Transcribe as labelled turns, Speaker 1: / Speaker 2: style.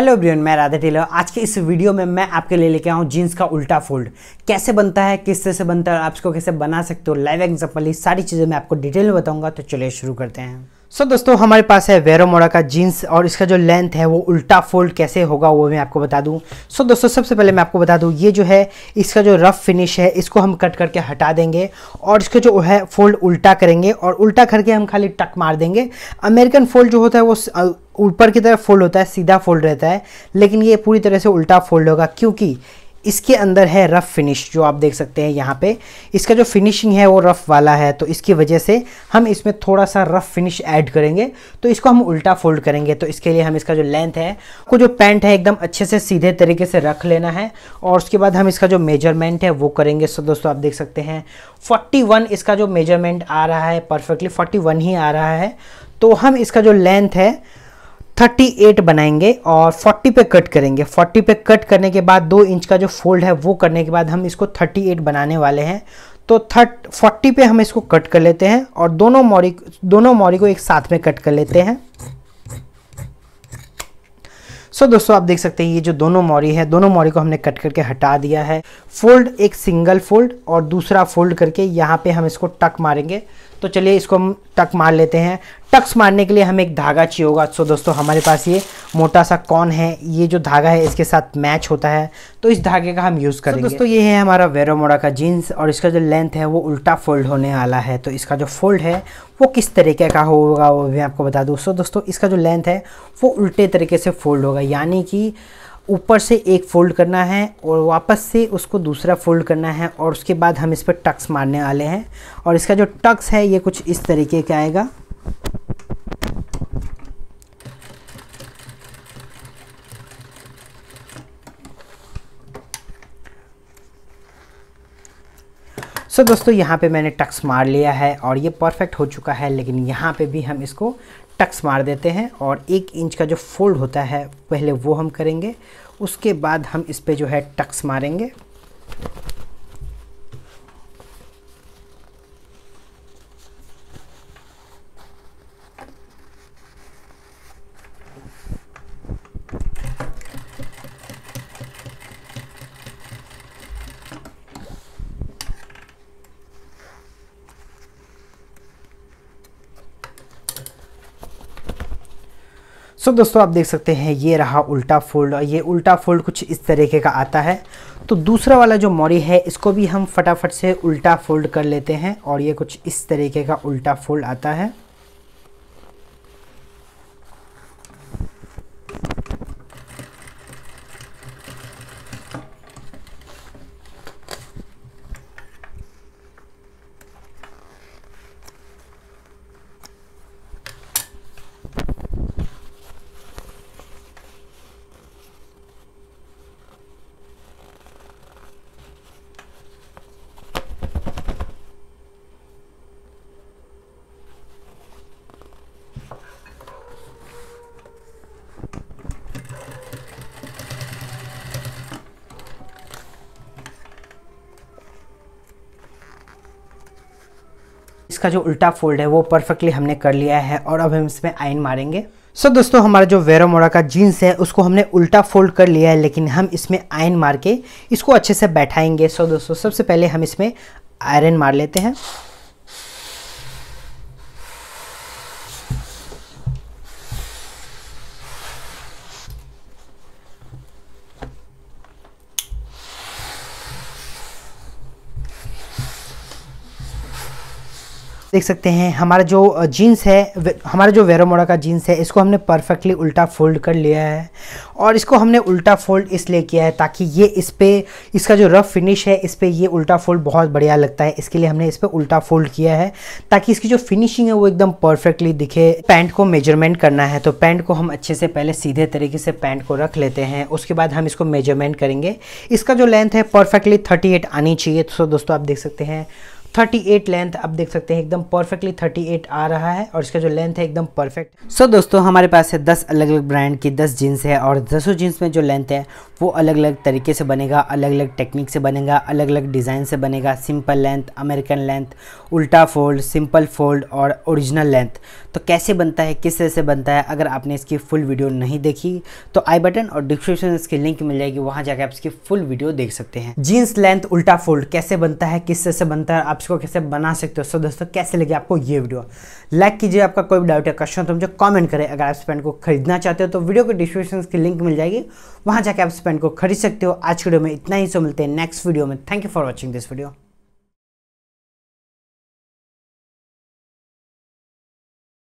Speaker 1: hello Brian मैं Radha Taylor आज के इस वीडियो में मैं आपके लिए लेके आऊँ जीन्स का उल्टा फोल्ड कैसे बनता है किस तरह से बनता है आप इसको कैसे बना सकते हो लाइव एग्जाम्पल ये सारी चीज़ें मैं आपको डिटेल में बताऊंगा तो चलिए शुरू करते हैं सो so, दोस्तों हमारे पास है वेरोमोड़ा का जीन्स और इसका जो लेंथ है वो उल्टा फोल्ड कैसे होगा वो मैं आपको बता दूं सो so, दोस्तों सबसे पहले मैं आपको बता दूं ये जो है इसका जो रफ फिनिश है इसको हम कट करके हटा देंगे और इसका जो है फोल्ड उल्टा करेंगे और उल्टा करके हम खाली टक मार देंगे अमेरिकन फोल्ड जो होता है वो ऊपर की तरफ फोल्ड होता है सीधा फोल्ड रहता है लेकिन ये पूरी तरह से उल्टा फोल्ड होगा क्योंकि इसके अंदर है रफ़ फिनिश जो आप देख सकते हैं यहाँ पे इसका जो फिनिशिंग है वो रफ़ वाला है तो इसकी वजह से हम इसमें थोड़ा सा रफ़ फिनिश ऐड करेंगे तो इसको हम उल्टा फोल्ड करेंगे तो इसके लिए हम इसका जो लेंथ है को जो पैंट है एकदम अच्छे से सीधे तरीके से रख लेना है और उसके बाद हम इसका जो मेजरमेंट है वो करेंगे सो दोस्तों आप देख सकते हैं फोर्टी इसका जो मेजरमेंट आ रहा है परफेक्टली फोर्टी ही आ रहा है तो हम इसका जो लेंथ है 38 बनाएंगे और 40 पे कट करेंगे 40 पे कट करने के बाद दो इंच का जो फोल्ड है वो करने के बाद हम इसको 38 बनाने वाले हैं तो थर्ट फोर्टी पे हम इसको कट कर लेते हैं और दोनों मौरी दोनों मौरी को एक साथ में कट कर लेते हैं सो so, दोस्तों आप देख सकते हैं ये जो दोनों मौरी है दोनों मौरी को हमने कट करके हटा दिया है फोल्ड एक सिंगल फोल्ड और दूसरा फोल्ड करके यहाँ पे हम इसको टक मारेंगे तो चलिए इसको हम टक मार लेते हैं टक्स मारने के लिए हमें एक धागा चाहिए होगा सो दोस्तों हमारे पास ये मोटा सा कौन है ये जो धागा है इसके साथ मैच होता है तो इस धागे का हम यूज़ करेंगे so दोस्तों ये है हमारा वेरोमोड़ा का जीन्स और इसका जो लेंथ है वो उल्टा फोल्ड होने वाला है तो इसका जो फोल्ड है वो किस तरीके का होगा वो मैं आपको बता दूँ सो so दोस्तों इसका जो लेंथ है वो उल्टे तरीके से फोल्ड होगा यानी कि ऊपर से एक फोल्ड करना है और वापस से उसको दूसरा फोल्ड करना है और उसके बाद हम इस पर टक्स मारने वाले हैं और इसका जो टक्स है ये कुछ इस तरीके का आएगा सो so, दोस्तों यहाँ पे मैंने टक्स मार लिया है और ये परफेक्ट हो चुका है लेकिन यहाँ पे भी हम इसको टक्स मार देते हैं और एक इंच का जो फोल्ड होता है पहले वो हम करेंगे उसके बाद हम इस पर जो है टक्स मारेंगे सो दोस्तों आप देख सकते हैं ये रहा उल्टा फोल्ड और ये उल्टा फोल्ड कुछ इस तरीके का आता है तो दूसरा वाला जो मोरी है इसको भी हम फटाफट से उल्टा फोल्ड कर लेते हैं और ये कुछ इस तरीके का उल्टा फोल्ड आता है इसका जो उल्टा फोल्ड है वो परफेक्टली हमने कर लिया है और अब हम इसमें आइन मारेंगे सो so, दोस्तों हमारा जो वेरोमोड़ा का जीन्स है उसको हमने उल्टा फोल्ड कर लिया है लेकिन हम इसमें आयन मार के इसको अच्छे से बैठाएंगे सो so, दोस्तों सबसे पहले हम इसमें आयरन मार लेते हैं देख सकते हैं हमारा जो जीन्स है हमारा जो वेरोमोड़ा का जीन्स है इसको हमने परफेक्टली उल्टा फोल्ड कर लिया है और इसको हमने उल्टा फोल्ड इसलिए किया है ताकि ये इस पर इसका जो रफ फिनिश है इस पर ये उल्टा फोल्ड बहुत बढ़िया लगता है इसके लिए हमने इस पर उल्टा फोल्ड किया है ताकि इसकी जो फिनिशिंग है वो एकदम परफेक्टली दिखे पैंट को मेजरमेंट करना है तो पैंट को हम अच्छे से पहले सीधे तरीके से पैंट को रख लेते हैं उसके बाद हम इसको मेजरमेंट करेंगे इसका जो लेंथ है परफेक्टली थर्टी आनी चाहिए तो दोस्तों आप देख सकते हैं 38 लेंथ आप देख सकते हैं एकदम परफेक्टली 38 आ रहा है और इसका जो लेंथ है एकदम परफेक्ट सो so, दोस्तों हमारे पास है 10 अलग अलग ब्रांड की 10 जीन्स है और 10 जीन्स में जो लेंथ है वो अलग अलग तरीके से बनेगा अलग अलग टेक्निक से बनेगा अलग अलग डिज़ाइन से बनेगा सिंपल लेंथ अमेरिकन लेंथ उल्टा फोल्ड सिंपल फोल्ड और ओरिजिनल लेंथ तो कैसे बनता है किस तरह से बनता है अगर आपने इसकी फुल वीडियो नहीं देखी तो आई बटन और डिस्क्रिप्शन इसकी लिंक मिल जाएगी वहाँ जाकर आप इसकी फुल वीडियो देख सकते हैं जीन्स लेंथ उल्टा फोल्ड कैसे बनता है किस तरह से बनता है आप इसको कैसे बना सकते हो सो दोस्तों कैसे लगे आपको ये वीडियो लाइक कीजिए आपका कोई भी डाउट या क्वेश्चन तो मुझे कमेंट करें अगर आप इस पेंट को खरीदना चाहते हो तो वीडियो के डिस्क्रिप्शन की लिंक मिल जाएगी वहाँ जाकर आप इस पेन को खरीद सकते हो आज वीडियो में इतना ही सो मिलते हैं नेक्स्ट वीडियो में thank you for watching this video